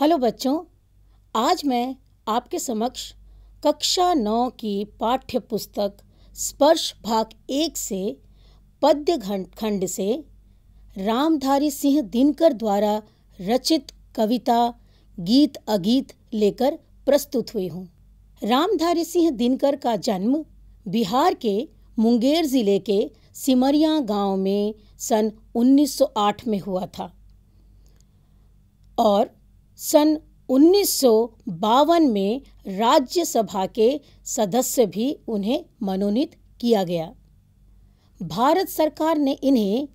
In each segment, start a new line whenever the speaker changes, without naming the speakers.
hello बच्चों आज मैं आपके समक्ष कक्षा नौ की पाठ्य पुस्तक स्पर्श भाग एक से पद्य खंड से रामधारी सिंह दिनकर द्वारा रचित कविता गीत अगीत लेकर प्रस्तुत हुई हूँ रामधारी सिंह दिनकर का जन्म बिहार के मुंगेर ज़िले के सिमरिया गांव में सन 1908 में हुआ था और सन उन्नीस में राज्यसभा के सदस्य भी उन्हें मनोनीत किया गया भारत सरकार ने इन्हें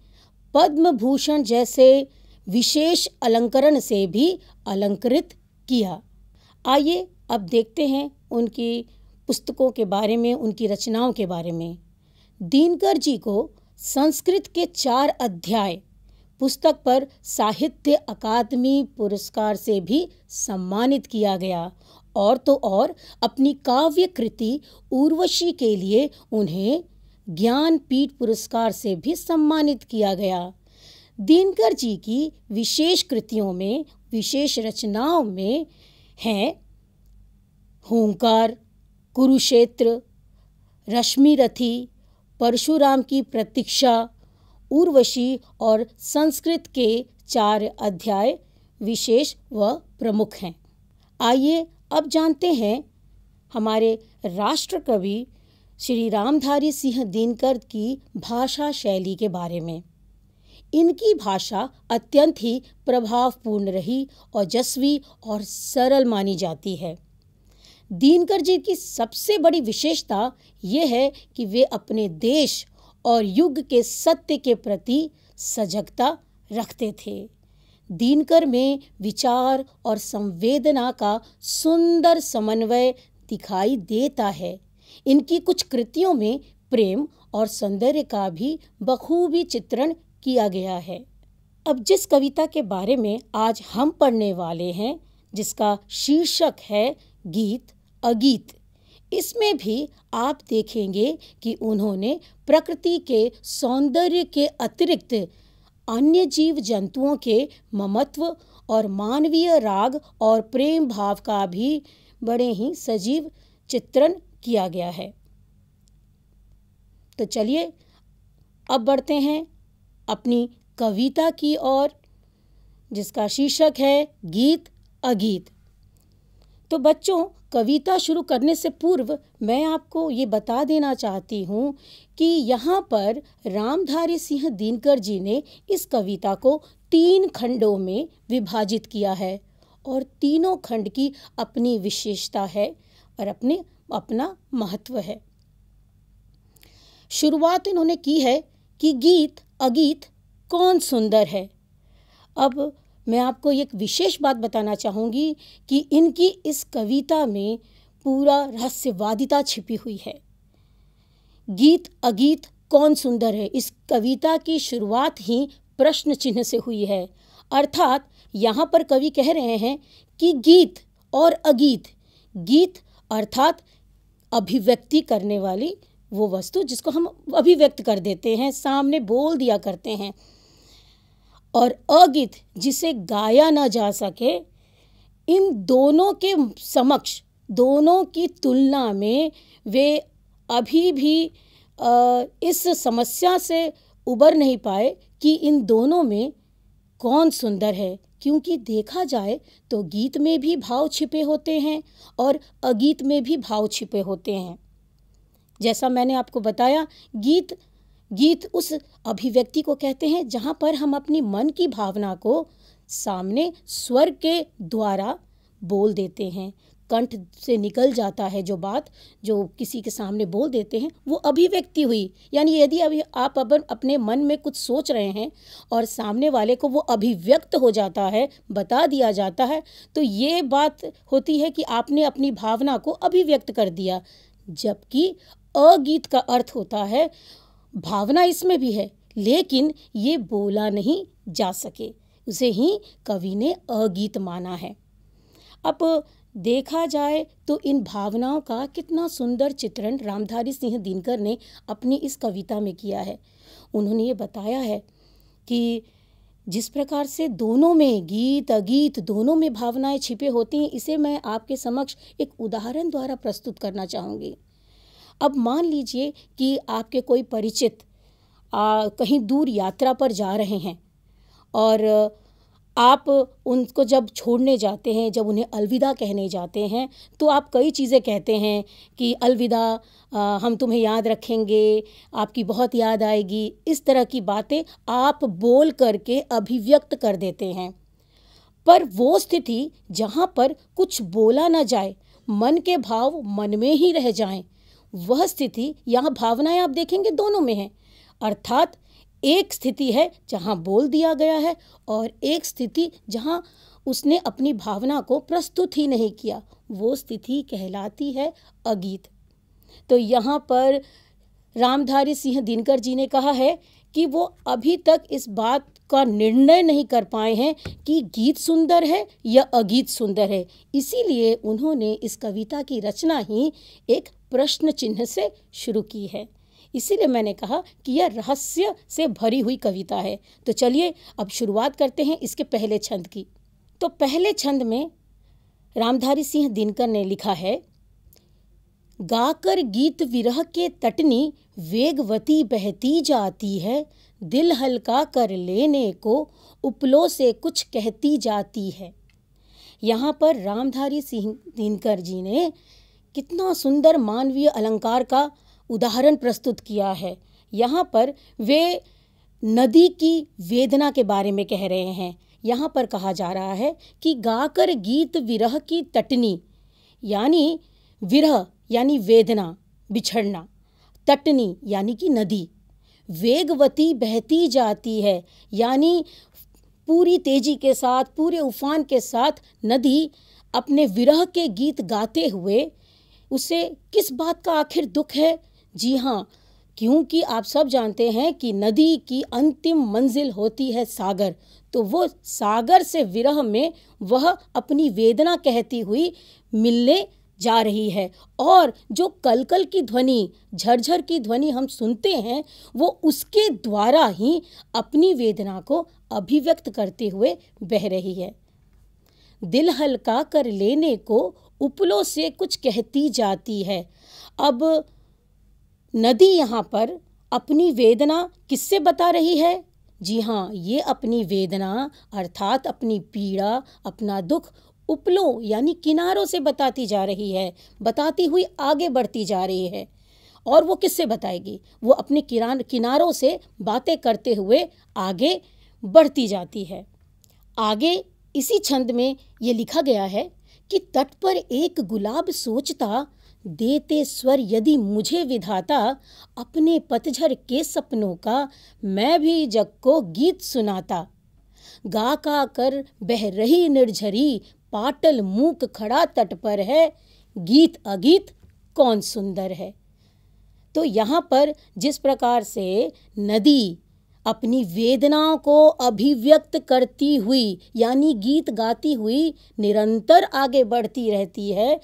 पद्म भूषण जैसे विशेष अलंकरण से भी अलंकृत किया आइए अब देखते हैं उनकी पुस्तकों के बारे में उनकी रचनाओं के बारे में दिनकर जी को संस्कृत के चार अध्याय पुस्तक पर साहित्य अकादमी पुरस्कार से भी सम्मानित किया गया और तो और अपनी काव्य कृति उर्वशी के लिए उन्हें ज्ञानपीठ पुरस्कार से भी सम्मानित किया गया दिनकर जी की विशेष कृतियों में विशेष रचनाओं में हैं होंकार कुरुक्षेत्र रश्मि रथी परशुराम की प्रतीक्षा उर्वशी और संस्कृत के चार अध्याय विशेष व प्रमुख हैं आइए अब जानते हैं हमारे राष्ट्र कवि श्री रामधारी सिंह दिनकर की भाषा शैली के बारे में इनकी भाषा अत्यंत ही प्रभावपूर्ण रही औजस्वी और सरल मानी जाती है दीनकर जी की सबसे बड़ी विशेषता ये है कि वे अपने देश और युग के सत्य के प्रति सजगता रखते थे दिनकर में विचार और संवेदना का सुंदर समन्वय दिखाई देता है इनकी कुछ कृतियों में प्रेम और सौंदर्य का भी बखूबी चित्रण किया गया है अब जिस कविता के बारे में आज हम पढ़ने वाले हैं जिसका शीर्षक है गीत अगीत इसमें भी आप देखेंगे कि उन्होंने प्रकृति के सौंदर्य के अतिरिक्त अन्य जीव जंतुओं के ममत्व और मानवीय राग और प्रेम भाव का भी बड़े ही सजीव चित्रण किया गया है तो चलिए अब बढ़ते हैं अपनी कविता की ओर जिसका शीर्षक है गीत अगीत तो बच्चों कविता शुरू करने से पूर्व मैं आपको ये बता देना चाहती हूँ कि यहाँ पर रामधारी सिंह दिनकर जी ने इस कविता को तीन खंडों में विभाजित किया है और तीनों खंड की अपनी विशेषता है और अपने अपना महत्व है शुरुआत इन्होंने की है कि गीत अगीत कौन सुंदर है अब मैं आपको एक विशेष बात बताना चाहूँगी कि इनकी इस कविता में पूरा रहस्यवादिता छिपी हुई है गीत अगीत कौन सुंदर है इस कविता की शुरुआत ही प्रश्न चिन्ह से हुई है अर्थात यहाँ पर कवि कह रहे हैं कि गीत और अगीत गीत अर्थात अभिव्यक्ति करने वाली वो वस्तु जिसको हम अभिव्यक्त कर देते हैं सामने बोल दिया करते हैं और अगित जिसे गाया ना जा सके इन दोनों के समक्ष दोनों की तुलना में वे अभी भी इस समस्या से उबर नहीं पाए कि इन दोनों में कौन सुंदर है क्योंकि देखा जाए तो गीत में भी भाव छिपे होते हैं और अगीत में भी भाव छिपे होते हैं जैसा मैंने आपको बताया गीत गीत उस अभिव्यक्ति को कहते हैं जहाँ पर हम अपनी मन की भावना को सामने स्वर के द्वारा बोल देते हैं कंठ से निकल जाता है जो बात जो किसी के सामने बोल देते हैं वो अभिव्यक्ति हुई यानी यदि अभी आप अब अपने मन में कुछ सोच रहे हैं और सामने वाले को वो अभिव्यक्त हो जाता है बता दिया जाता है तो ये बात होती है कि आपने अपनी भावना को अभिव्यक्त कर दिया जबकि अगीत का अर्थ होता है भावना इसमें भी है लेकिन ये बोला नहीं जा सके उसे ही कवि ने अगीत माना है अब देखा जाए तो इन भावनाओं का कितना सुंदर चित्रण रामधारी सिंह दिनकर ने अपनी इस कविता में किया है उन्होंने ये बताया है कि जिस प्रकार से दोनों में गीत अगीत दोनों में भावनाएं छिपे होती हैं इसे मैं आपके समक्ष एक उदाहरण द्वारा प्रस्तुत करना चाहूँगी अब मान लीजिए कि आपके कोई परिचित आ, कहीं दूर यात्रा पर जा रहे हैं और आप उनको जब छोड़ने जाते हैं जब उन्हें अलविदा कहने जाते हैं तो आप कई चीज़ें कहते हैं कि अलविदा हम तुम्हें याद रखेंगे आपकी बहुत याद आएगी इस तरह की बातें आप बोल करके अभिव्यक्त कर देते हैं पर वो स्थिति जहाँ पर कुछ बोला ना जाए मन के भाव मन में ही रह जाएं वह स्थिति यहाँ भावनाएं आप देखेंगे दोनों में हैं अर्थात एक स्थिति है जहाँ बोल दिया गया है और एक स्थिति जहाँ उसने अपनी भावना को प्रस्तुत ही नहीं किया वो स्थिति कहलाती है अगीत तो यहाँ पर रामधारी सिंह दिनकर जी ने कहा है कि वो अभी तक इस बात का निर्णय नहीं कर पाए हैं कि गीत सुंदर है या अगीत सुंदर है इसीलिए उन्होंने इस कविता की रचना ही एक प्रश्न चिन्ह से शुरू की है इसीलिए मैंने कहा कि यह रहस्य से भरी हुई कविता है तो चलिए अब शुरुआत करते हैं इसके पहले छंद की तो पहले छंद में रामधारी सिंह दिनकर ने लिखा है गाकर गीत विरह के तटनी वेगवती बहती जाती है दिल हल्का कर लेने को उपलो से कुछ कहती जाती है यहाँ पर रामधारी सिंह दिनकर जी ने कितना सुंदर मानवीय अलंकार का उदाहरण प्रस्तुत किया है यहाँ पर वे नदी की वेदना के बारे में कह रहे हैं यहाँ पर कहा जा रहा है कि गाकर गीत विरह की तटनी यानी विरह यानी वेदना बिछड़ना तटनी यानी कि नदी वेगवती बहती जाती है यानी पूरी तेजी के साथ पूरे उफान के साथ नदी अपने विरह के गीत गाते हुए उसे किस बात का आखिर दुख है जी हाँ क्योंकि आप सब जानते हैं कि नदी की अंतिम मंजिल होती है सागर तो वो सागर से विरह में वह अपनी वेदना कहती हुई मिलने जा रही है और जो कल कल की ध्वनि झरझर की ध्वनि हम सुनते हैं वो उसके द्वारा ही अपनी वेदना को अभिव्यक्त करते हुए बह रही है दिल हल्का कर लेने को उपलों से कुछ कहती जाती है अब नदी यहाँ पर अपनी वेदना किससे बता रही है जी हाँ ये अपनी वेदना अर्थात अपनी पीड़ा अपना दुख उपलों यानी किनारों से बताती जा रही है बताती हुई आगे बढ़ती जा रही है और वो किससे बताएगी वो अपने किरान किनारों से बातें करते हुए आगे बढ़ती जाती है आगे इसी छंद में ये लिखा गया है कि तट पर एक गुलाब सोचता देते स्वर यदि मुझे विधाता अपने पतझर के सपनों का मैं भी जग को गीत सुनाता गा का कर बह रही निर्झरी पाटल मूक खड़ा तट पर है गीत अगीत कौन सुंदर है तो यहाँ पर जिस प्रकार से नदी अपनी वेदनाओं को अभिव्यक्त करती हुई यानी गीत गाती हुई निरंतर आगे बढ़ती रहती है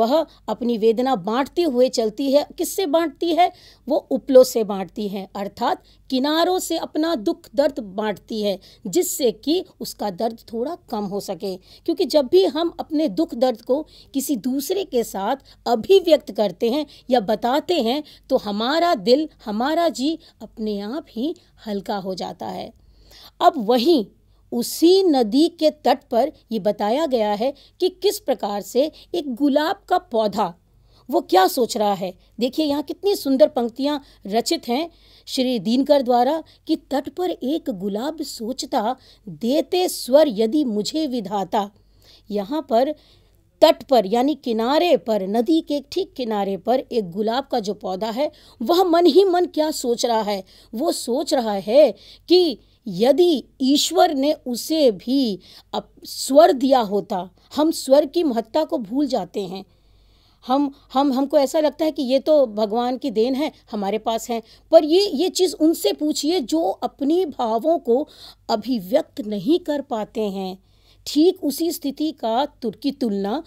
वह अपनी वेदना बांटते हुए चलती है किससे बांटती है वो उपलों से बांटती है अर्थात किनारों से अपना दुख दर्द बांटती है जिससे कि उसका दर्द थोड़ा कम हो सके क्योंकि जब भी हम अपने दुख दर्द को किसी दूसरे के साथ अभिव्यक्त करते हैं या बताते हैं तो हमारा दिल हमारा जी अपने आप ही हल्का हो जाता है अब वहीं उसी नदी के तट पर ये बताया गया है कि किस प्रकार से एक गुलाब का पौधा वो क्या सोच रहा है देखिए यहाँ कितनी सुंदर पंक्तियाँ रचित हैं श्री दीनकर द्वारा कि तट पर एक गुलाब सोचता देते स्वर यदि मुझे विधाता यहाँ पर तट पर यानी किनारे पर नदी के ठीक किनारे पर एक गुलाब का जो पौधा है वह मन ही मन क्या सोच रहा है वो सोच रहा है कि यदि ईश्वर ने उसे भी स्वर दिया होता हम स्वर की महत्ता को भूल जाते हैं हम हम हमको ऐसा लगता है कि ये तो भगवान की देन है हमारे पास है पर ये ये चीज़ उनसे पूछिए जो अपने भावों को अभिव्यक्त नहीं कर पाते हैं ठीक उसी स्थिति का तुर्की तुलना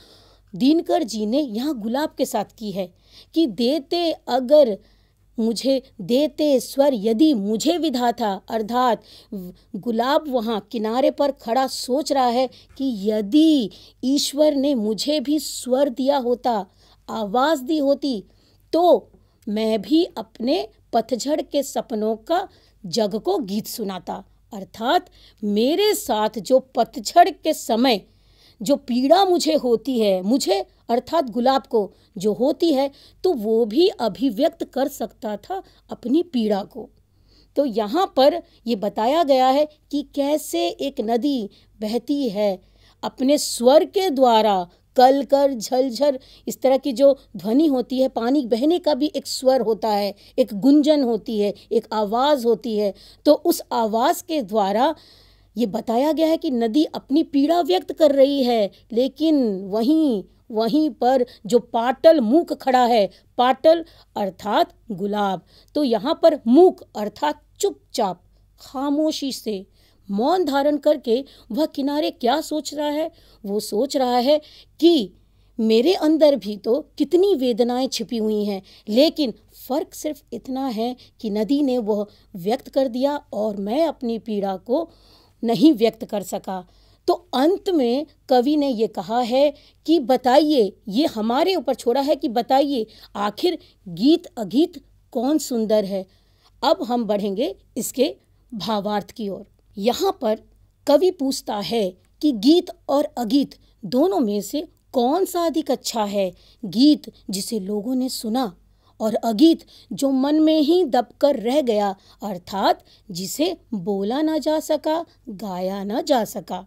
दिनकर जी ने यहाँ गुलाब के साथ की है कि देते अगर मुझे देते स्वर यदि मुझे विधा था अर्थात गुलाब वहाँ किनारे पर खड़ा सोच रहा है कि यदि ईश्वर ने मुझे भी स्वर दिया होता आवाज़ दी होती तो मैं भी अपने पतझड़ के सपनों का जग को गीत सुनाता अर्थात मेरे साथ जो पतझड़ के समय जो पीड़ा मुझे होती है मुझे अर्थात गुलाब को जो होती है तो वो भी अभिव्यक्त कर सकता था अपनी पीड़ा को तो यहाँ पर ये बताया गया है कि कैसे एक नदी बहती है अपने स्वर के द्वारा कल कर झलझर इस तरह की जो ध्वनि होती है पानी बहने का भी एक स्वर होता है एक गुंजन होती है एक आवाज़ होती है तो उस आवाज़ के द्वारा ये बताया गया है कि नदी अपनी पीड़ा व्यक्त कर रही है लेकिन वहीं वहीं पर जो पाटल मूक खड़ा है पाटल अर्थात गुलाब तो यहाँ पर मूक अर्थात चुपचाप खामोशी से मौन धारण करके वह किनारे क्या सोच रहा है वो सोच रहा है कि मेरे अंदर भी तो कितनी वेदनाएं छिपी हुई हैं लेकिन फ़र्क सिर्फ इतना है कि नदी ने वह व्यक्त कर दिया और मैं अपनी पीड़ा को नहीं व्यक्त कर सका तो अंत में कवि ने ये कहा है कि बताइए ये हमारे ऊपर छोड़ा है कि बताइए आखिर गीत अगीत कौन सुंदर है अब हम बढ़ेंगे इसके भावार्थ की ओर यहाँ पर कवि पूछता है कि गीत और अगीत दोनों में से कौन सा अधिक अच्छा है गीत जिसे लोगों ने सुना और अगीत जो मन में ही दबकर रह गया अर्थात जिसे बोला ना जा सका गाया ना जा सका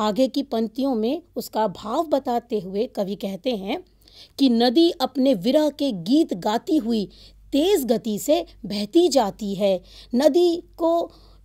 आगे की पंक्तियों में उसका भाव बताते हुए कवि कहते हैं कि नदी अपने विरह के गीत गाती हुई तेज़ गति से बहती जाती है नदी को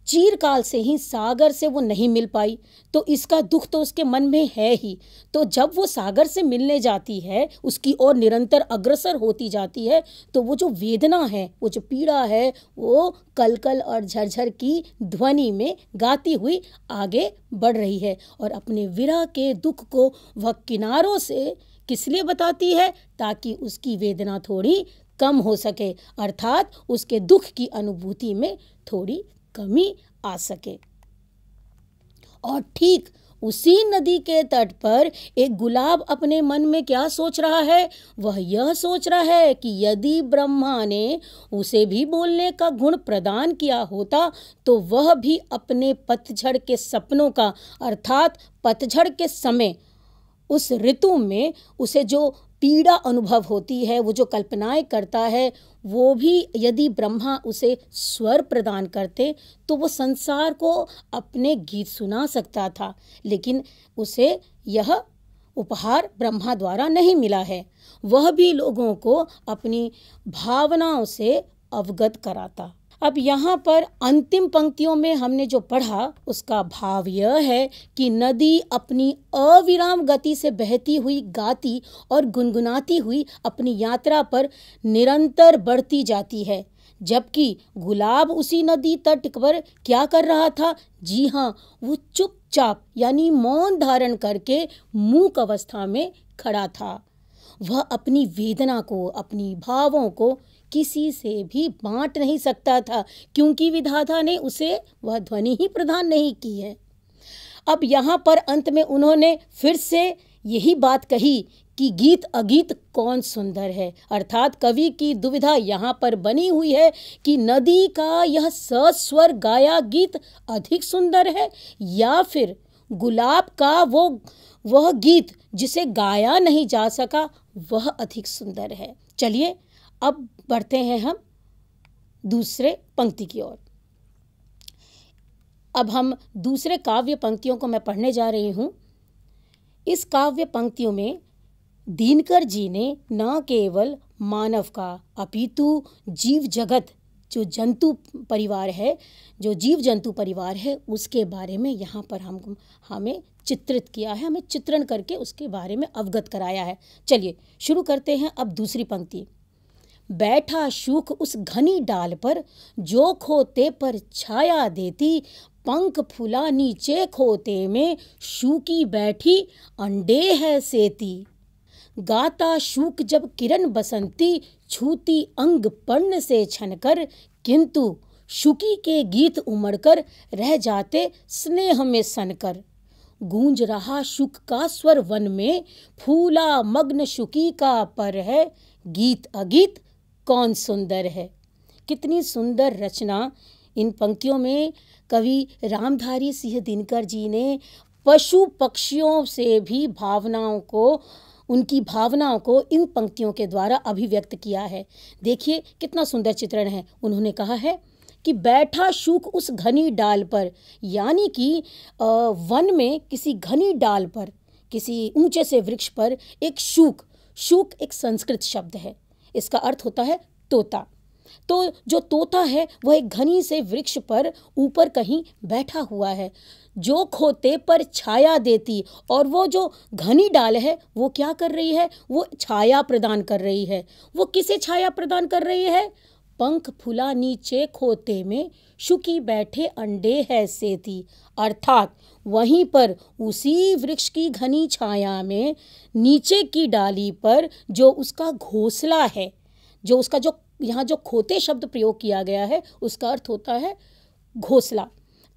चीरकाल से ही सागर से वो नहीं मिल पाई तो इसका दुख तो उसके मन में है ही तो जब वो सागर से मिलने जाती है उसकी ओर निरंतर अग्रसर होती जाती है तो वो जो वेदना है वो जो पीड़ा है वो कलकल और झरझर की ध्वनि में गाती हुई आगे बढ़ रही है और अपने विरह के दुख को वह किनारों से किस लिए बताती है ताकि उसकी वेदना थोड़ी कम हो सके अर्थात उसके दुख की अनुभूति में थोड़ी कमी आ सके और ठीक उसी नदी के तट पर एक गुलाब अपने मन में क्या सोच रहा है वह यह सोच रहा है कि यदि ब्रह्मा ने उसे भी बोलने का गुण प्रदान किया होता तो वह भी अपने पतझड़ के सपनों का अर्थात पतझड़ के समय उस ऋतु में उसे जो पीड़ा अनुभव होती है वो जो कल्पनाएं करता है वो भी यदि ब्रह्मा उसे स्वर प्रदान करते तो वो संसार को अपने गीत सुना सकता था लेकिन उसे यह उपहार ब्रह्मा द्वारा नहीं मिला है वह भी लोगों को अपनी भावनाओं से अवगत कराता अब यहाँ पर अंतिम पंक्तियों में हमने जो पढ़ा उसका भाव यह है कि नदी अपनी अविराम गति से बहती हुई गाती और गुनगुनाती हुई अपनी यात्रा पर निरंतर बढ़ती जाती है जबकि गुलाब उसी नदी तट पर क्या कर रहा था जी हाँ वो चुपचाप यानी मौन धारण करके मूक अवस्था में खड़ा था वह अपनी वेदना को अपनी भावों को किसी से भी बांट नहीं सकता था क्योंकि विधाता ने उसे वह ध्वनि ही प्रदान नहीं की है अब यहाँ पर अंत में उन्होंने फिर से यही बात कही कि गीत अगीत कौन सुंदर है अर्थात कवि की दुविधा यहाँ पर बनी हुई है कि नदी का यह सस्वर गाया गीत अधिक सुंदर है या फिर गुलाब का वो वह गीत जिसे गाया नहीं जा सका वह अधिक सुंदर है चलिए अब बढ़ते हैं हम दूसरे पंक्ति की ओर अब हम दूसरे काव्य पंक्तियों को मैं पढ़ने जा रही हूँ इस काव्य पंक्तियों में दीनकर जी ने न केवल मानव का अपितु जीव जगत जो जंतु परिवार है जो जीव जंतु परिवार है उसके बारे में यहाँ पर हम हमें चित्रित किया है हमें चित्रण करके उसके बारे में अवगत कराया है चलिए शुरू करते हैं अब दूसरी पंक्ति बैठा शूख उस घनी डाल पर जो खोते पर छाया देती पंख फुला नीचे खोते में शूकी बैठी अंडे है सेती गाता शूक जब किरण बसंती छूती अंग पर्ण से छनकर किंतु शुकी के गीत उमड़कर रह जाते स्नेह में सनकर गूंज रहा शुक का स्वर वन में फूला मग्न शुकी का पर है गीत अगीत कौन सुंदर है कितनी सुंदर रचना इन पंक्तियों में कवि रामधारी सिंह दिनकर जी ने पशु पक्षियों से भी भावनाओं को उनकी भावनाओं को इन पंक्तियों के द्वारा अभिव्यक्त किया है देखिए कितना सुंदर चित्रण है उन्होंने कहा है कि बैठा शूक उस घनी डाल पर यानी कि वन में किसी घनी डाल पर किसी ऊंचे से वृक्ष पर एक शूक शूक एक संस्कृत शब्द है इसका अर्थ होता है तोता तो जो तोता है वह एक घनी से वृक्ष पर ऊपर कहीं बैठा हुआ है जो खोते पर छाया देती और वो जो घनी डाल है वो क्या कर रही है वो छाया प्रदान कर रही है वो किसे छाया प्रदान कर रही है पंख फुला नीचे खोते में शुकी बैठे अंडे है से थी अर्थात वहीं पर उसी वृक्ष की घनी छाया में नीचे की डाली पर जो उसका घोसला है जो उसका जो यहाँ जो खोते शब्द प्रयोग किया गया है उसका अर्थ होता है घोसला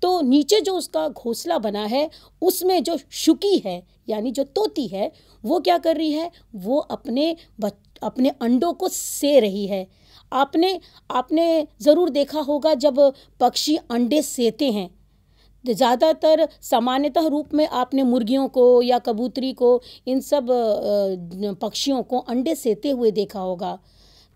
तो नीचे जो उसका घोसला बना है उसमें जो शुकी है यानी जो तोती है वो क्या कर रही है वो अपने बच अपने अंडों को से रही है आपने आपने ज़रूर देखा होगा जब पक्षी अंडे सेते हैं ज़्यादातर सामान्यतः रूप में आपने मुर्गियों को या कबूतरी को इन सब पक्षियों को अंडे सेते हुए देखा होगा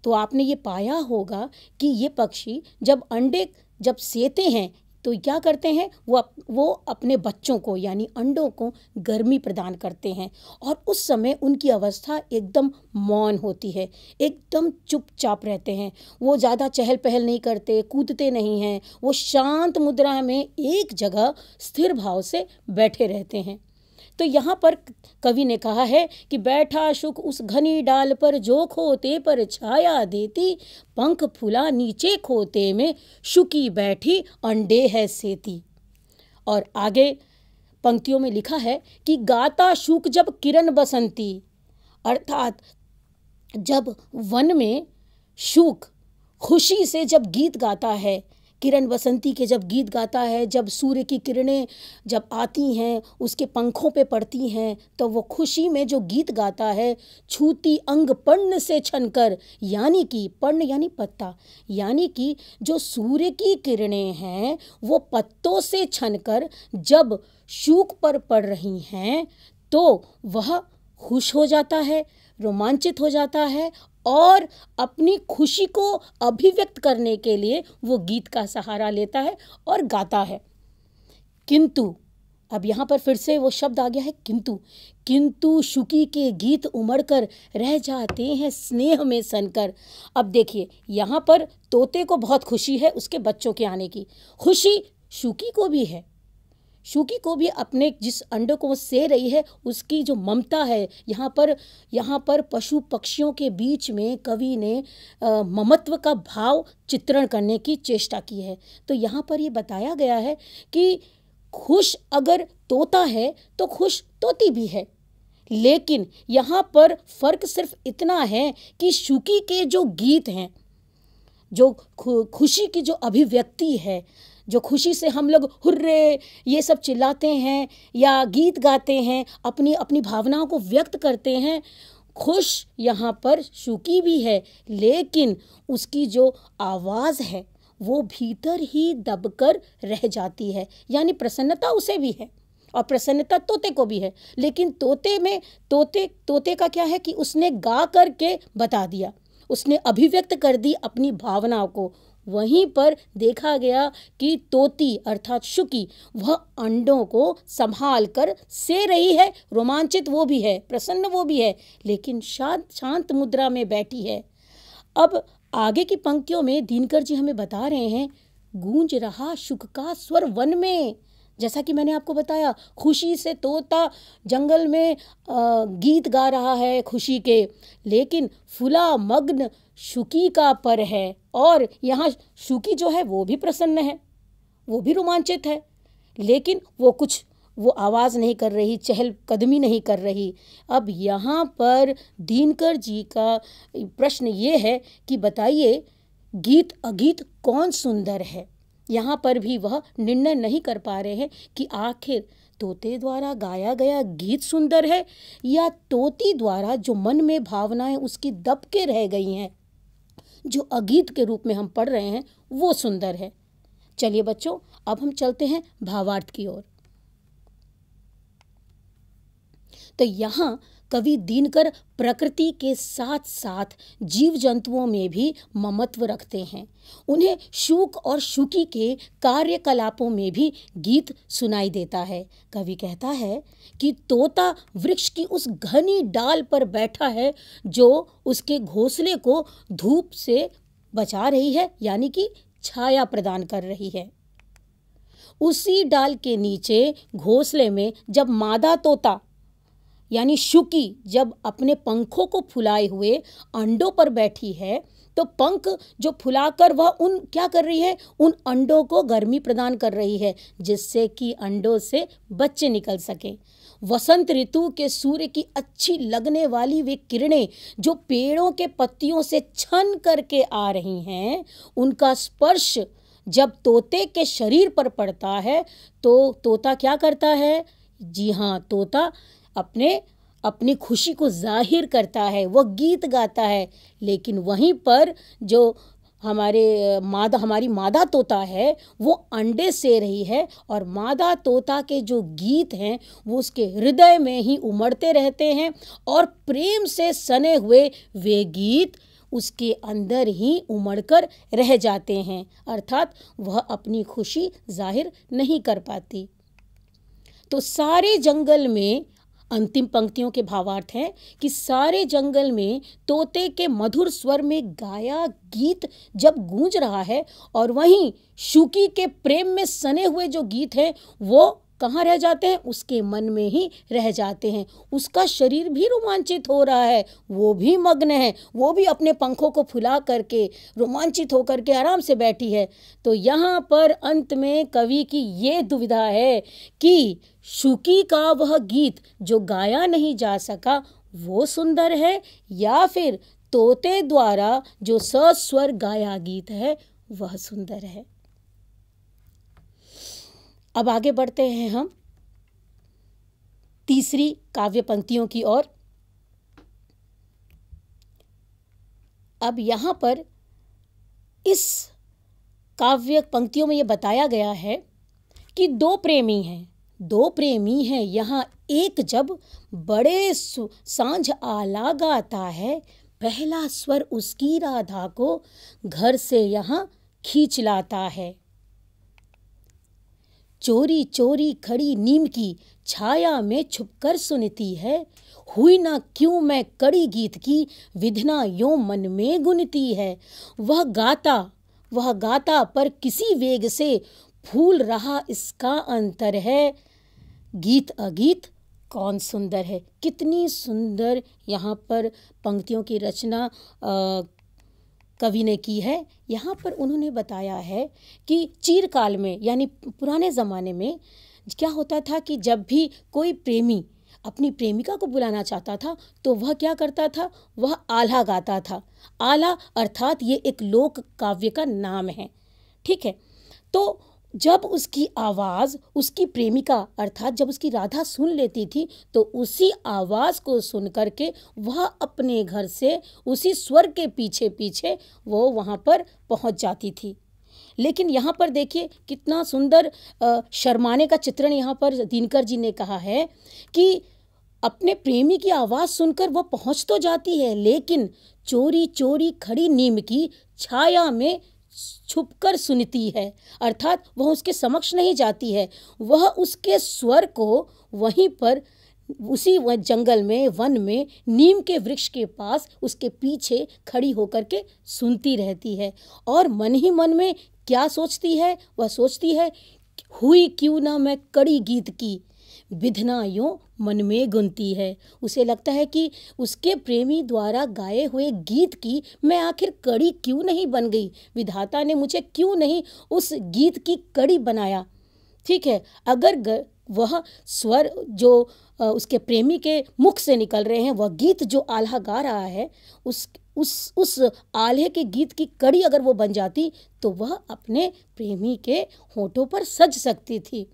तो आपने ये पाया होगा कि ये पक्षी जब अंडे जब सेते हैं तो क्या करते हैं वो अप, वो अपने बच्चों को यानी अंडों को गर्मी प्रदान करते हैं और उस समय उनकी अवस्था एकदम मौन होती है एकदम चुपचाप रहते हैं वो ज़्यादा चहल पहल नहीं करते कूदते नहीं हैं वो शांत मुद्रा में एक जगह स्थिर भाव से बैठे रहते हैं तो यहाँ पर कवि ने कहा है कि बैठा सुख उस घनी डाल पर जो खोते पर छाया देती पंख फुला नीचे खोते में शुकी बैठी अंडे है सेती और आगे पंक्तियों में लिखा है कि गाता शुक जब किरण बसंती अर्थात जब वन में शुक खुशी से जब गीत गाता है किरण बसंती के जब गीत गाता है जब सूर्य की किरणें जब आती हैं उसके पंखों पे पड़ती हैं तो वो खुशी में जो गीत गाता है छूती अंग पर्ण से छनकर यानी कि पर्ण यानी पत्ता यानी कि जो सूर्य की किरणें हैं वो पत्तों से छनकर जब शूक पर पड़ रही हैं तो वह खुश हो जाता है रोमांचित हो जाता है और अपनी खुशी को अभिव्यक्त करने के लिए वो गीत का सहारा लेता है और गाता है किंतु अब यहाँ पर फिर से वो शब्द आ गया है किंतु किंतु शुकी के गीत उमड़ कर रह जाते हैं स्नेह में सनकर अब देखिए यहाँ पर तोते को बहुत खुशी है उसके बच्चों के आने की खुशी शुकी को भी है शुकी को भी अपने जिस अंडों को वो से रही है उसकी जो ममता है यहाँ पर यहाँ पर पशु पक्षियों के बीच में कवि ने ममत्व का भाव चित्रण करने की चेष्टा की है तो यहाँ पर ये बताया गया है कि खुश अगर तोता है तो खुश तोती भी है लेकिन यहाँ पर फर्क सिर्फ इतना है कि शुकी के जो गीत हैं जो खुशी की जो अभिव्यक्ति है जो खुशी से हम लोग हुर्रे ये सब चिल्लाते हैं या गीत गाते हैं अपनी अपनी भावनाओं को व्यक्त करते हैं खुश यहाँ पर शुकी भी है लेकिन उसकी जो आवाज़ है वो भीतर ही दबकर रह जाती है यानी प्रसन्नता उसे भी है और प्रसन्नता तोते को भी है लेकिन तोते में तोते तोते का क्या है कि उसने गा करके बता दिया उसने अभिव्यक्त कर दी अपनी भावनाओं को वहीं पर देखा गया कि तोती अर्थात शुकी वह अंडों को संभाल कर से रही है रोमांचित वो भी है प्रसन्न वो भी है लेकिन शांत शांत मुद्रा में बैठी है अब आगे की पंक्तियों में दिनकर जी हमें बता रहे हैं गूंज रहा शुक का स्वर वन में जैसा कि मैंने आपको बताया खुशी से तोता जंगल में गीत गा रहा है खुशी के लेकिन फुला मग्न शुकी का पर है और यहाँ शुकी जो है वो भी प्रसन्न है वो भी रोमांचित है लेकिन वो कुछ वो आवाज़ नहीं कर रही चहल कदमी नहीं कर रही अब यहाँ पर दीनकर जी का प्रश्न ये है कि बताइए गीत अगीत कौन सुंदर है यहाँ पर भी वह निर्णय नहीं कर पा रहे हैं कि आखिर तोते द्वारा गाया गया गीत सुंदर है या तोती द्वारा जो मन में भावनाएं उसकी दब के रह गई हैं जो अगीत के रूप में हम पढ़ रहे हैं वो सुंदर है चलिए बच्चों अब हम चलते हैं भावार्थ की ओर तो यहाँ कवि दिनकर प्रकृति के साथ साथ जीव जंतुओं में भी ममत्व रखते हैं उन्हें शुक और शुकी के कार्यकलापों में भी गीत सुनाई देता है कवि कहता है कि तोता वृक्ष की उस घनी डाल पर बैठा है जो उसके घोंसले को धूप से बचा रही है यानी कि छाया प्रदान कर रही है उसी डाल के नीचे घोंसले में जब मादा तोता यानी शुकी जब अपने पंखों को फुलाए हुए अंडों पर बैठी है तो पंख जो फुलाकर वह उन क्या कर रही है उन अंडों को गर्मी प्रदान कर रही है जिससे कि अंडों से बच्चे निकल सके वसंत ऋतु के सूर्य की अच्छी लगने वाली वे किरणें जो पेड़ों के पत्तियों से छन करके आ रही हैं उनका स्पर्श जब तोते के शरीर पर पड़ता है तो तोता क्या करता है जी हाँ तोता अपने अपनी खुशी को जाहिर करता है वह गीत गाता है लेकिन वहीं पर जो हमारे मादा हमारी मादा तोता है वो अंडे से रही है और मादा तोता के जो गीत हैं वो उसके हृदय में ही उमड़ते रहते हैं और प्रेम से सने हुए वे गीत उसके अंदर ही उमड़कर रह जाते हैं अर्थात वह अपनी खुशी जाहिर नहीं कर पाती तो सारे जंगल में अंतिम पंक्तियों के भावार्थ है कि सारे जंगल में तोते के मधुर स्वर में गाया गीत जब गूंज रहा है और वहीं शुकी के प्रेम में सने हुए जो गीत हैं वो कहाँ रह जाते हैं उसके मन में ही रह जाते हैं उसका शरीर भी रोमांचित हो रहा है वो भी मग्न है वो भी अपने पंखों को फुला करके रोमांचित होकर के आराम से बैठी है तो यहाँ पर अंत में कवि की ये दुविधा है कि शुकी का वह गीत जो गाया नहीं जा सका वो सुंदर है या फिर तोते द्वारा जो सस्वर गाया गीत है वह सुंदर है अब आगे बढ़ते हैं हम तीसरी काव्य पंक्तियों की ओर अब यहां पर इस काव्य पंक्तियों में यह बताया गया है कि दो प्रेमी हैं दो प्रेमी हैं यहाँ एक जब बड़े सांझ आलाग आता है पहला स्वर उसकी राधा को घर से यहाँ खींच लाता है चोरी चोरी खड़ी नीम की छाया में छुपकर सुनती है हुई ना क्यों मैं कड़ी गीत की विधना यो मन में गुनती है वह गाता वह गाता पर किसी वेग से भूल रहा इसका अंतर है गीत अगीत कौन सुंदर है कितनी सुंदर यहाँ पर पंक्तियों की रचना कवि ने की है यहाँ पर उन्होंने बताया है कि चीरकाल में यानी पुराने ज़माने में क्या होता था कि जब भी कोई प्रेमी अपनी प्रेमिका को बुलाना चाहता था तो वह क्या करता था वह आला गाता था आला अर्थात ये एक लोक काव्य का नाम है ठीक है तो जब उसकी आवाज़ उसकी प्रेमिका अर्थात जब उसकी राधा सुन लेती थी तो उसी आवाज़ को सुन करके वह अपने घर से उसी स्वर के पीछे पीछे वो वहाँ पर पहुँच जाती थी लेकिन यहाँ पर देखिए कितना सुंदर शर्माने का चित्रण यहाँ पर दिनकर जी ने कहा है कि अपने प्रेमी की आवाज़ सुनकर वह पहुँच तो जाती है लेकिन चोरी चोरी खड़ी नीम की छाया में छुपकर सुनती है अर्थात वह उसके समक्ष नहीं जाती है वह उसके स्वर को वहीं पर उसी जंगल में वन में नीम के वृक्ष के पास उसके पीछे खड़ी होकर के सुनती रहती है और मन ही मन में क्या सोचती है वह सोचती है हुई क्यों ना मैं कड़ी गीत की विधना यों मन में गुनती है उसे लगता है कि उसके प्रेमी द्वारा गाए हुए गीत की मैं आखिर कड़ी क्यों नहीं बन गई विधाता ने मुझे क्यों नहीं उस गीत की कड़ी बनाया ठीक है अगर ग, वह स्वर जो उसके प्रेमी के मुख से निकल रहे हैं वह गीत जो आल्हा गा रहा है उस उस उस आल्हे के गीत की कड़ी अगर वो बन जाती तो वह अपने प्रेमी के होठों पर सज सकती थी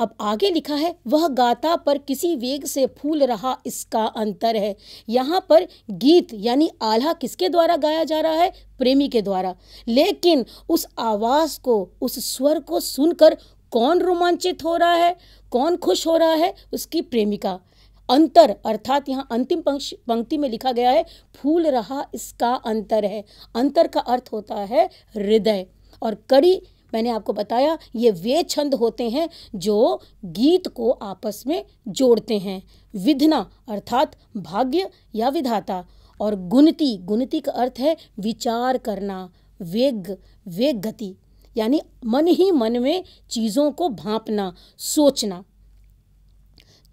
अब आगे लिखा है वह गाता पर किसी वेग से फूल रहा इसका अंतर है यहाँ पर गीत यानी आल्हा किसके द्वारा गाया जा रहा है प्रेमी के द्वारा लेकिन उस आवाज़ को उस स्वर को सुनकर कौन रोमांचित हो रहा है कौन खुश हो रहा है उसकी प्रेमिका अंतर अर्थात यहाँ अंतिम पंक्ति में लिखा गया है फूल रहा इसका अंतर है अंतर का अर्थ होता है हृदय और कड़ी मैंने आपको बताया ये वे छंद होते हैं जो गीत को आपस में जोड़ते हैं विधना अर्थात भाग्य या विधाता और गुणती गुणती का अर्थ है विचार करना वेग वेग गति यानी मन ही मन में चीज़ों को भांपना सोचना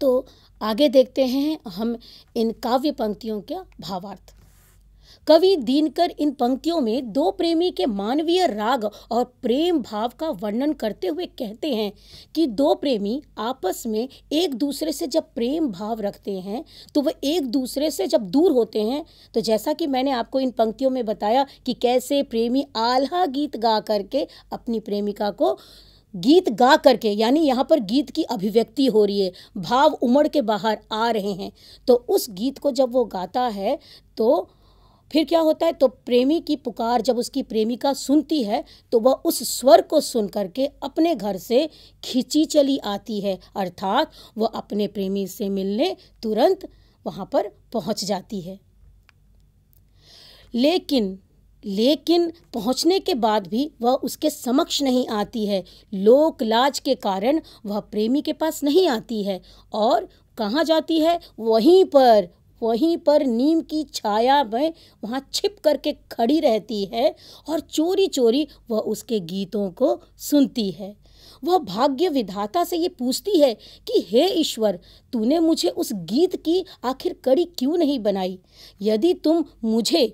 तो आगे देखते हैं हम इन काव्य पंक्तियों के भावार्थ कवि दीनकर इन पंक्तियों में दो प्रेमी के मानवीय राग और प्रेम भाव का वर्णन करते हुए कहते हैं कि दो प्रेमी आपस में एक दूसरे से जब प्रेम भाव रखते हैं तो वह एक दूसरे से जब दूर होते हैं तो जैसा कि मैंने आपको इन पंक्तियों में बताया कि कैसे प्रेमी आल्हा गीत गा करके अपनी प्रेमिका को गीत गा करके यानी यहाँ पर गीत की अभिव्यक्ति हो रही है भाव उमड़ के बाहर आ रहे हैं तो उस गीत को जब वो गाता है तो फिर क्या होता है तो प्रेमी की पुकार जब उसकी प्रेमिका सुनती है तो वह उस स्वर को सुन करके अपने घर से खींची चली आती है अर्थात वह अपने प्रेमी से मिलने तुरंत वहाँ पर पहुँच जाती है लेकिन लेकिन पहुंचने के बाद भी वह उसके समक्ष नहीं आती है लोक लाज के कारण वह प्रेमी के पास नहीं आती है और कहाँ जाती है वहीं पर वहीं पर नीम की छाया में वहाँ छिप करके खड़ी रहती है और चोरी चोरी वह उसके गीतों को सुनती है वह भाग्य विधाता से ये पूछती है कि हे ईश्वर तूने मुझे उस गीत की आखिर कड़ी क्यों नहीं बनाई यदि तुम मुझे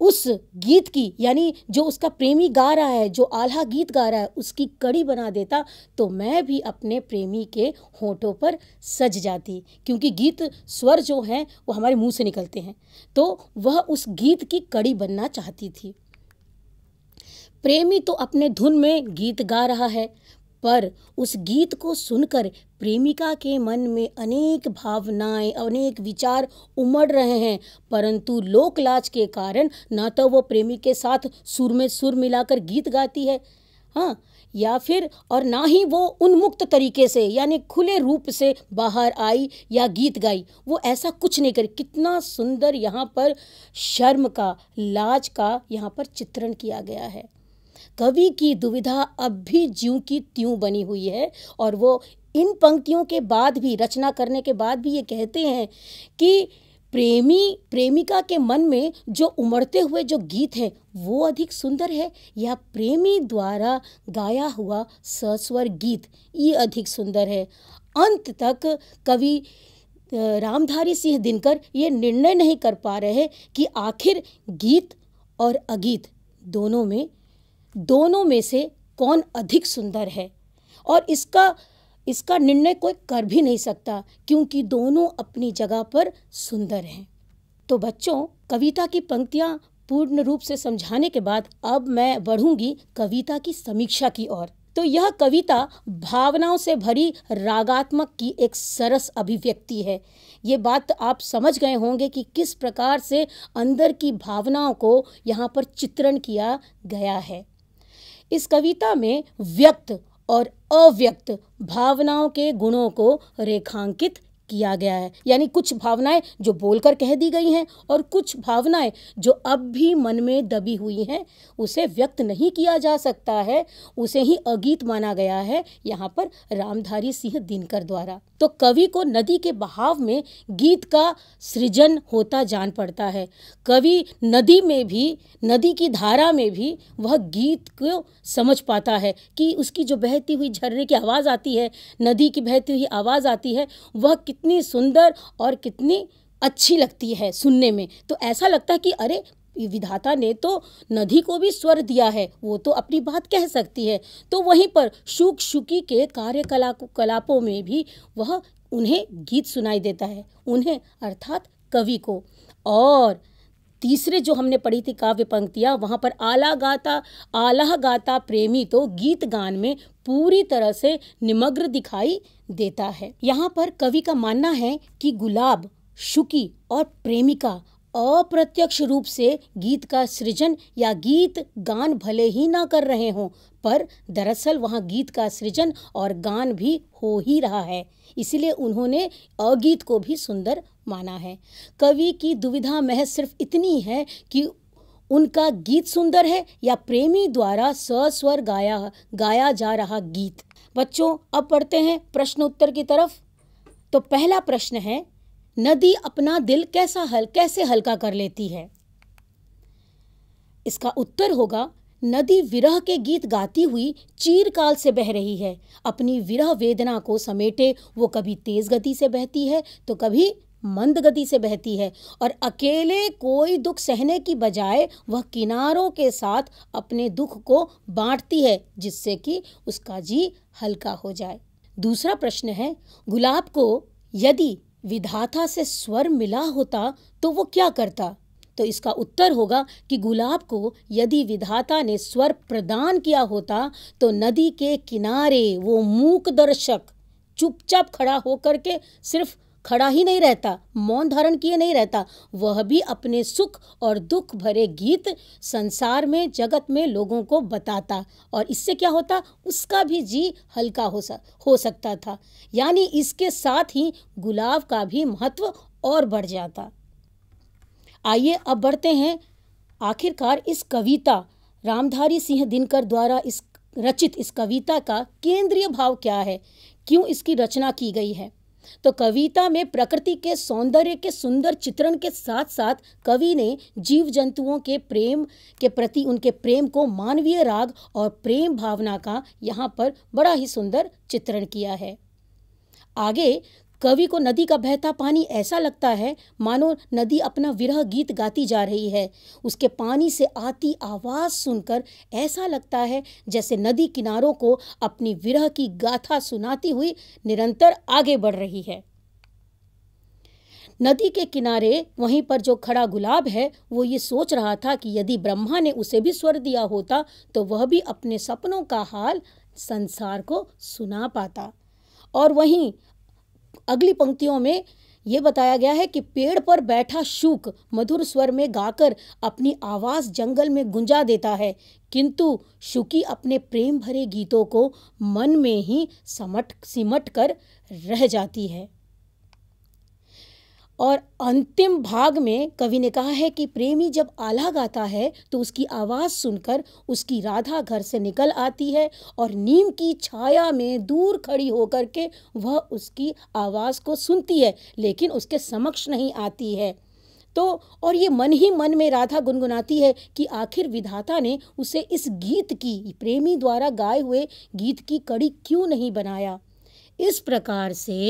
उस गीत की यानी जो उसका प्रेमी गा रहा है जो आल्हा गीत गा रहा है उसकी कड़ी बना देता तो मैं भी अपने प्रेमी के होठों पर सज जाती क्योंकि गीत स्वर जो हैं वो हमारे मुंह से निकलते हैं तो वह उस गीत की कड़ी बनना चाहती थी प्रेमी तो अपने धुन में गीत गा रहा है पर उस गीत को सुनकर प्रेमिका के मन में अनेक भावनाएं अनेक विचार उमड़ रहे हैं परंतु लोक लाज के कारण ना तो वो प्रेमी के साथ सुर में सुर मिलाकर गीत गाती है हाँ या फिर और ना ही वो उन्मुक्त तरीके से यानी खुले रूप से बाहर आई या गीत गाई वो ऐसा कुछ नहीं करी कितना सुंदर यहाँ पर शर्म का लाज का यहाँ पर चित्रण किया गया है कवि की दुविधा अब भी ज्यों की त्यों बनी हुई है और वो इन पंक्तियों के बाद भी रचना करने के बाद भी ये कहते हैं कि प्रेमी प्रेमिका के मन में जो उमड़ते हुए जो गीत है वो अधिक सुंदर है या प्रेमी द्वारा गाया हुआ सस्वर गीत ये अधिक सुंदर है अंत तक कवि रामधारी सिंह दिनकर ये निर्णय नहीं कर पा रहे कि आखिर गीत और अगीत दोनों में दोनों में से कौन अधिक सुंदर है और इसका इसका निर्णय कोई कर भी नहीं सकता क्योंकि दोनों अपनी जगह पर सुंदर हैं तो बच्चों कविता की पंक्तियाँ पूर्ण रूप से समझाने के बाद अब मैं बढ़ूंगी कविता की समीक्षा की ओर तो यह कविता भावनाओं से भरी रागात्मक की एक सरस अभिव्यक्ति है ये बात आप समझ गए होंगे कि किस प्रकार से अंदर की भावनाओं को यहाँ पर चित्रण किया गया है इस कविता में व्यक्त और अव्यक्त भावनाओं के गुणों को रेखांकित किया गया है यानी कुछ भावनाएं जो बोलकर कह दी गई हैं और कुछ भावनाएं जो अब भी मन में दबी हुई हैं उसे व्यक्त नहीं किया जा सकता है उसे ही अगीत माना गया है यहाँ पर रामधारी सिंह दिनकर द्वारा तो कवि को नदी के बहाव में गीत का सृजन होता जान पड़ता है कवि नदी में भी नदी की धारा में भी वह गीत को समझ पाता है कि उसकी जो बहती हुई झरने की आवाज़ आती है नदी की बहती हुई आवाज़ आती है वह कित कितनी सुंदर और कितनी अच्छी लगती है सुनने में तो ऐसा लगता है कि अरे विधाता ने तो नदी को भी स्वर दिया है वो तो अपनी बात कह सकती है तो वहीं पर शुक शुकी के कार्यकला कलापों में भी वह उन्हें गीत सुनाई देता है उन्हें अर्थात कवि को और तीसरे जो हमने पढ़ी थी काव्य पंक्तियाँ वहाँ पर आला गाता आला गाता प्रेमी तो गीत गान में पूरी तरह से निमग्न दिखाई देता है यहाँ पर कवि का मानना है कि गुलाब शुकी और प्रेमिका अप्रत्यक्ष रूप से गीत का सृजन या गीत गान भले ही ना कर रहे हों पर दरअसल वहाँ गीत का सृजन और गान भी हो ही रहा है इसलिए उन्होंने अगीत को भी सुंदर माना है कवि की दुविधा महज सिर्फ इतनी है कि उनका गीत सुंदर है या प्रेमी द्वारा सस्वर गाया गाया जा रहा गीत बच्चों अब पढ़ते हैं प्रश्न उत्तर की तरफ तो पहला प्रश्न है नदी अपना दिल कैसा हल कैसे हल्का कर लेती है इसका उत्तर होगा नदी विरह के गीत गाती हुई चीरकाल से बह रही है अपनी विरह वेदना को समेटे वो कभी तेज गति से बहती है तो कभी मंद गति से बहती है और अकेले कोई दुख सहने की बजाय वह किनारों के साथ अपने दुख को बांटती है जिससे कि उसका जी हल्का हो जाए दूसरा प्रश्न है गुलाब को यदि विधाता से स्वर मिला होता तो वो क्या करता तो इसका उत्तर होगा कि गुलाब को यदि विधाता ने स्वर प्रदान किया होता तो नदी के किनारे वो मूक दर्शक चुपचाप खड़ा होकर के सिर्फ खड़ा ही नहीं रहता मौन धारण किए नहीं रहता वह भी अपने सुख और दुख भरे गीत संसार में जगत में लोगों को बताता और इससे क्या होता उसका भी जी हल्का हो सक हो सकता था यानी इसके साथ ही गुलाब का भी महत्व और बढ़ जाता आइए अब बढ़ते हैं आखिरकार इस कविता रामधारी सिंह दिनकर द्वारा इस रचित इस कविता का केंद्रीय भाव क्या है क्यों इसकी रचना की गई है तो कविता में प्रकृति के सौंदर्य के सुंदर चित्रण के साथ साथ कवि ने जीव जंतुओं के प्रेम के प्रति उनके प्रेम को मानवीय राग और प्रेम भावना का यहाँ पर बड़ा ही सुंदर चित्रण किया है आगे कवि को नदी का बहता पानी ऐसा लगता है मानो नदी अपना विरह गीत गाती जा रही है उसके पानी से आती आवाज़ सुनकर ऐसा लगता है जैसे नदी किनारों को अपनी विरह की गाथा सुनाती हुई निरंतर आगे बढ़ रही है नदी के किनारे वहीं पर जो खड़ा गुलाब है वो ये सोच रहा था कि यदि ब्रह्मा ने उसे भी स्वर दिया होता तो वह भी अपने सपनों का हाल संसार को सुना पाता और वहीं अगली पंक्तियों में ये बताया गया है कि पेड़ पर बैठा शुक मधुर स्वर में गाकर अपनी आवाज़ जंगल में गुंजा देता है किंतु शुकी अपने प्रेम भरे गीतों को मन में ही समट सिमट कर रह जाती है और अंतिम भाग में कवि ने कहा है कि प्रेमी जब आला गाता है तो उसकी आवाज़ सुनकर उसकी राधा घर से निकल आती है और नीम की छाया में दूर खड़ी होकर के वह उसकी आवाज़ को सुनती है लेकिन उसके समक्ष नहीं आती है तो और ये मन ही मन में राधा गुनगुनाती है कि आखिर विधाता ने उसे इस गीत की प्रेमी द्वारा गाए हुए गीत की कड़ी क्यों नहीं बनाया इस प्रकार से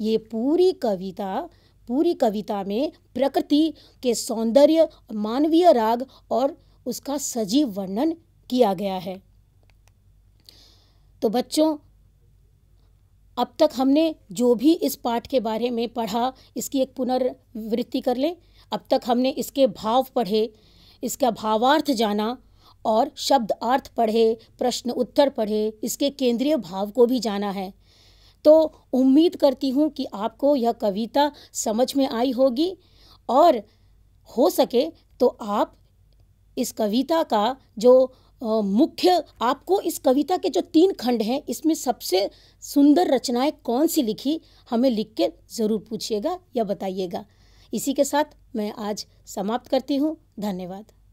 ये पूरी कविता पूरी कविता में प्रकृति के सौंदर्य मानवीय राग और उसका सजीव वर्णन किया गया है तो बच्चों अब तक हमने जो भी इस पाठ के बारे में पढ़ा इसकी एक पुनर्वृत्ति कर लें अब तक हमने इसके भाव पढ़े इसका भावार्थ जाना और शब्द अर्थ पढ़े प्रश्न उत्तर पढ़े इसके केंद्रीय भाव को भी जाना है तो उम्मीद करती हूँ कि आपको यह कविता समझ में आई होगी और हो सके तो आप इस कविता का जो मुख्य आपको इस कविता के जो तीन खंड हैं इसमें सबसे सुंदर रचनाएं कौन सी लिखी हमें लिख के ज़रूर पूछिएगा या बताइएगा इसी के साथ मैं आज समाप्त करती हूँ धन्यवाद